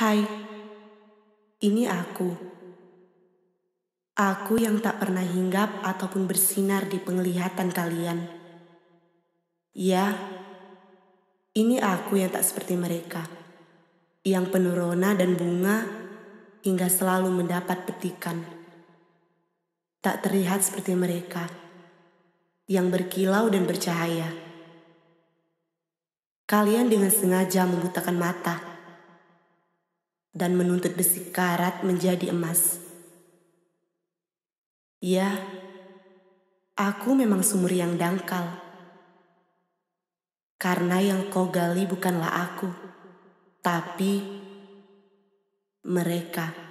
Hai, ini aku. Aku yang tak pernah hinggap ataupun bersinar di penglihatan kalian. Ya, ini aku yang tak seperti mereka, yang penuh rona dan bunga hingga selalu mendapat petikan. Tak terlihat seperti mereka, yang berkilau dan bercahaya. Kalian dengan sengaja membutakan mata dan menuntut besi karat menjadi emas. Ya, aku memang sumur yang dangkal. Karena yang kau gali bukanlah aku, tapi mereka.